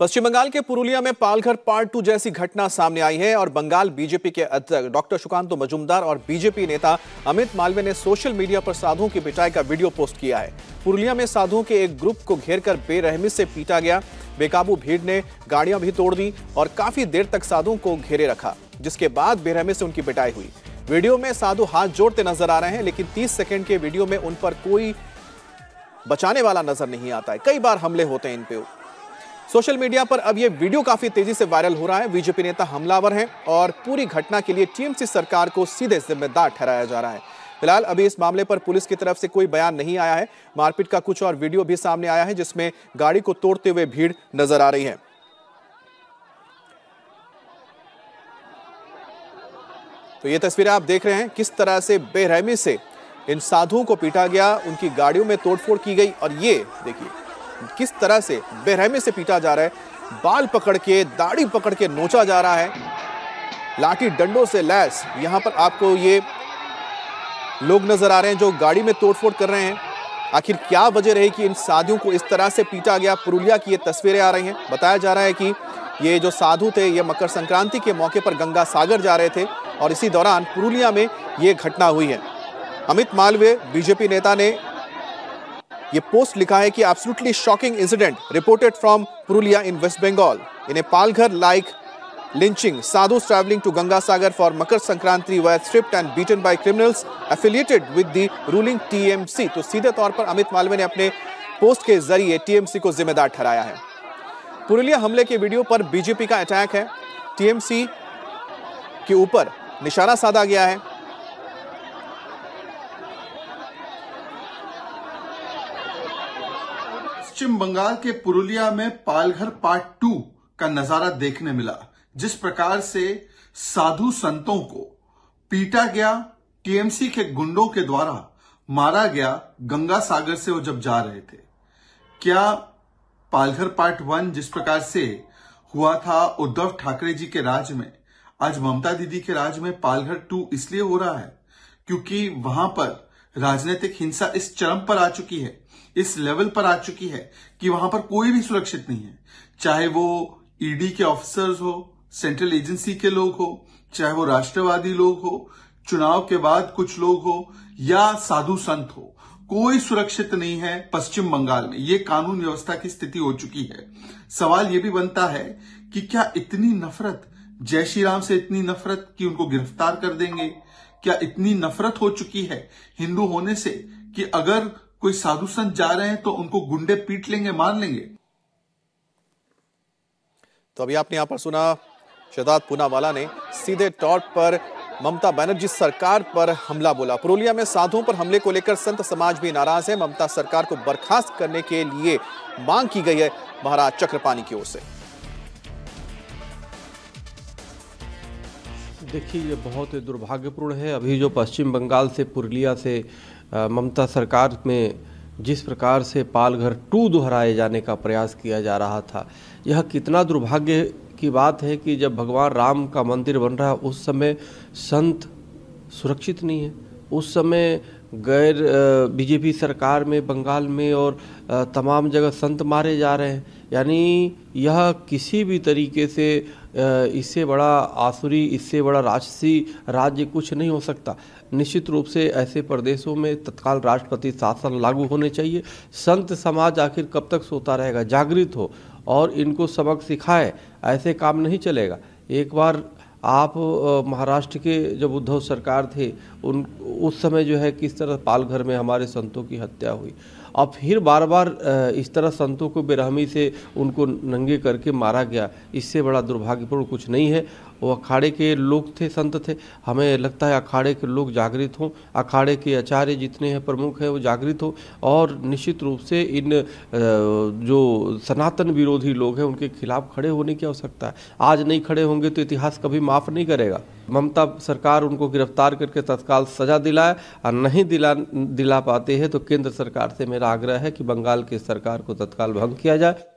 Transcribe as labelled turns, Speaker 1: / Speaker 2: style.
Speaker 1: पश्चिम बंगाल के पुरुलिया में Palghar part two जैसी घटना सामने आई है और बंगाल बीजेपी के अध्यक्ष डॉक्टर सुकांत मजुमदार और बीजेपी नेता अमित मालवे ने सोशल मीडिया पर साधुओं की पिटाई का वीडियो पोस्ट किया है पुरुलिया में साधुओं के एक ग्रुप को घेरकर बेरहमी से पीटा गया बेकाबू भीड़ ने गाड़ियां भी तोड़ दी और काफी देर तक साधुओं को घेरे रखा जिसके बाद बेरहमी से उनकी पिटाई हुई वीडियो में साधु हाथ जोड़ते नजर आ रहे हैं लेकिन 30 सेकंड के वीडियो में उन पर कोई बचाने वाला नजर नहीं आता है कई बार हमले होते हैं इन पे सोशल मीडिया पर अब ये वीडियो काफी तेजी से वायरल हो रहा है बीजेपी नेता हमलावर हैं और पूरी घटना के लिए टीएमसी सरकार को सीधे जिम्मेदार ठहराया जा रहा है फिलहाल अभी इस मामले पर पुलिस की तरफ से कोई बयान नहीं आया है मारपीट का कुछ और वीडियो भी सामने आया है जिसमें गाड़ी को तोड़ते हुए भीड़ नजर आ रही है तो ये तस्वीरें आप देख रहे हैं किस तरह से बेरहमी से इन साधुओं को पीटा गया उनकी गाड़ियों में तोड़फोड़ की गई और ये देखिए किस तरह से बेरहमी से पीटा जा रहा है बाल पकड़ के दाढ़ी पकड़ के नोचा जा रहा है लाठी डंडों से लैस यहाँ पर आपको ये लोग नज़र आ रहे हैं जो गाड़ी में तोड़फोड़ कर रहे हैं आखिर क्या वजह रही कि इन साधुओं को इस तरह से पीटा गया पुरुलिया की ये तस्वीरें आ रही हैं बताया जा रहा है कि ये जो साधु थे ये मकर संक्रांति के मौके पर गंगा सागर जा रहे थे और इसी दौरान पुरुलिया में ये घटना हुई है अमित मालवे बीजेपी नेता ने ये पोस्ट लिखा है कि absolutely shocking incident reported from Purulia in West Bengal in a Palghar like lynching sadhu travelling to Ganga Sagar for Makar Sankranti were stripped and beaten by criminals affiliated with the ruling TMC तो सीधे तौर पर अमित मालवे ने अपने पोस्ट के जरिए टीएमसी को जिम्मेदार ठहराया है पुरुलिया हमले के वीडियो पर बीजेपी का अटैक है टीएमसी के ऊपर निशाना साधा गया है
Speaker 2: पश्चिम बंगाल के पुरुलिया में पालघर पार्ट टू का नजारा देखने मिला जिस प्रकार से साधु संतों को पीटा गया टीएमसी के गुंडों के द्वारा मारा गया गंगा सागर से वो जब जा रहे थे क्या पालघर पार्ट वन जिस प्रकार से हुआ था उद्धव ठाकरे जी के राज में आज ममता दीदी के राज में पालघर टू इसलिए हो रहा है क्योंकि वहां पर राजनीतिक हिंसा इस चरम पर आ चुकी है इस लेवल पर आ चुकी है कि वहां पर कोई भी सुरक्षित नहीं है चाहे वो ईडी e के ऑफिसर्स हो सेंट्रल एजेंसी के लोग हो चाहे वो राष्ट्रवादी लोग हो चुनाव के बाद कुछ लोग हो या साधु संत हो कोई सुरक्षित नहीं है पश्चिम बंगाल में ये कानून व्यवस्था की स्थिति हो चुकी है सवाल यह भी बनता है कि क्या इतनी नफरत जय श्री राम से इतनी नफरत कि उनको गिरफ्तार कर देंगे क्या इतनी नफरत हो चुकी है हिंदू होने से कि अगर कोई साधु संत जा रहे हैं तो उनको गुंडे पीट लेंगे मार लेंगे
Speaker 1: तो अभी आपने यहां पर सुना शहजाद पूनावाला ने सीधे तौर पर ममता बनर्जी सरकार पर हमला बोला पुरुलिया में साधुओं पर हमले को लेकर संत समाज भी नाराज है ममता सरकार को बर्खास्त करने के लिए मांग की गई है महाराज चक्रपाणी की ओर से
Speaker 3: देखिए ये बहुत दुर्भाग्यपूर्ण है अभी जो पश्चिम बंगाल से पुरलिया से ममता सरकार में जिस प्रकार से पालघर टू दोहराए जाने का प्रयास किया जा रहा था यह कितना दुर्भाग्य की बात है कि जब भगवान राम का मंदिर बन रहा उस समय संत सुरक्षित नहीं है उस समय गैर बीजेपी सरकार में बंगाल में और तमाम जगह संत मारे जा रहे हैं यानी यह किसी भी तरीके से इससे बड़ा आसुरी इससे बड़ा राजसी राज्य कुछ नहीं हो सकता निश्चित रूप से ऐसे प्रदेशों में तत्काल राष्ट्रपति शासन लागू होने चाहिए संत समाज आखिर कब तक सोता रहेगा जागृत हो और इनको सबक सिखाए ऐसे काम नहीं चलेगा एक बार आप महाराष्ट्र के जब उद्धव सरकार थे उन उस समय जो है किस तरह पालघर में हमारे संतों की हत्या हुई और फिर बार बार इस तरह संतों को बेरहमी से उनको नंगे करके मारा गया इससे बड़ा दुर्भाग्यपूर्ण कुछ नहीं है वो अखाड़े के लोग थे संत थे हमें लगता है अखाड़े के लोग जागृत हों अखाड़े के आचार्य जितने हैं प्रमुख हैं वो जागृत हों और निश्चित रूप से इन जो सनातन विरोधी लोग हैं उनके खिलाफ खड़े होने की आवश्यकता है आज नहीं खड़े होंगे तो इतिहास कभी माफ़ नहीं करेगा ममता सरकार उनको गिरफ्तार करके तत्काल सजा दिलाए और नहीं दिला दिला पाते हैं तो केंद्र सरकार से मेरा आग्रह है कि बंगाल की सरकार को तत्काल भंग किया जाए